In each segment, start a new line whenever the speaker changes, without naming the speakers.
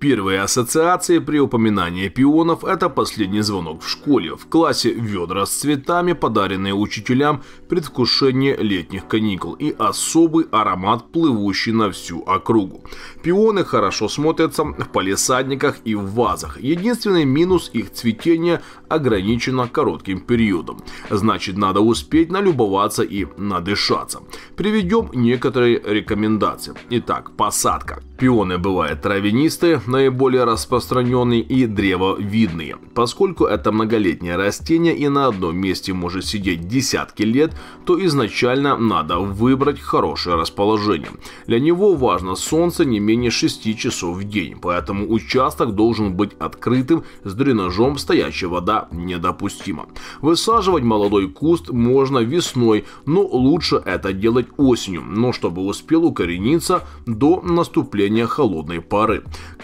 Первые ассоциации при упоминании пионов – это последний звонок в школе, в классе ведра с цветами, подаренные учителям, предвкушение летних каникул и особый аромат, плывущий на всю округу. Пионы хорошо смотрятся в палисадниках и в вазах. Единственный минус их цветения ограничено коротким периодом. Значит, надо успеть налюбоваться и надышаться. Приведем некоторые рекомендации. Итак, посадка. Пионы бывают травянистые, наиболее распространенные и древовидные. Поскольку это многолетнее растение и на одном месте может сидеть десятки лет, то изначально надо выбрать хорошее расположение. Для него важно солнце не менее 6 часов в день, поэтому участок должен быть открытым, с дренажом стоячая вода недопустима. Высаживать молодой куст можно весной, но лучше это делать осенью, но чтобы успел укорениться до наступления выделения холодной пары.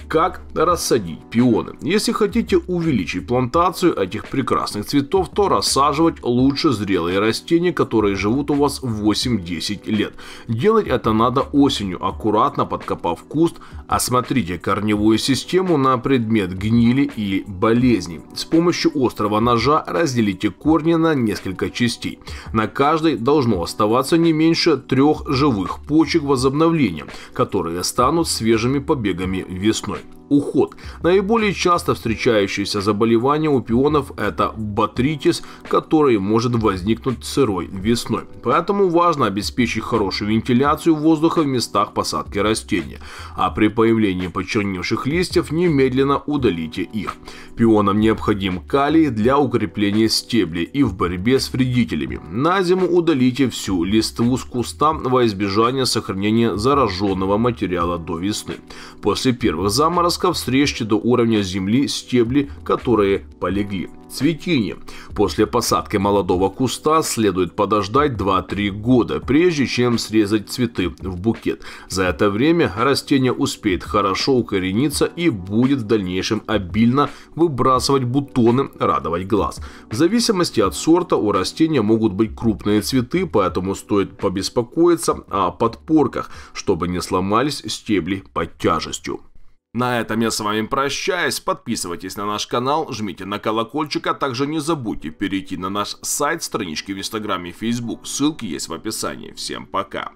Как рассадить пионы? Если хотите увеличить плантацию этих прекрасных цветов, то рассаживать лучше зрелые растения, которые живут у вас 8-10 лет. Делать это надо осенью, аккуратно подкопав куст, осмотрите корневую систему на предмет гнили и болезней. С помощью острого ножа разделите корни на несколько частей. На каждой должно оставаться не меньше трех живых почек возобновления, которые станут свежими побегами весной. Уход. Наиболее часто встречающееся заболевание у пионов – это батритис, который может возникнуть сырой весной. Поэтому важно обеспечить хорошую вентиляцию воздуха в местах посадки растения, а при появлении почерневших листьев немедленно удалите их. Пионам необходим калий для укрепления стеблей и в борьбе с вредителями. На зиму удалите всю листву с куста во избежание сохранения зараженного материала до весны. После первых заморозков срежьте до уровня земли стебли, которые полегли цветине. После посадки молодого куста следует подождать 2-3 года, прежде чем срезать цветы в букет. За это время растение успеет хорошо укорениться и будет в дальнейшем обильно выбрасывать бутоны, радовать глаз. В зависимости от сорта у растения могут быть крупные цветы, поэтому стоит побеспокоиться о подпорках, чтобы не сломались стебли под тяжестью. На этом я с вами прощаюсь. Подписывайтесь на наш канал, жмите на колокольчик, а также не забудьте перейти на наш сайт, странички в Инстаграме и Facebook. Ссылки есть в описании. Всем пока!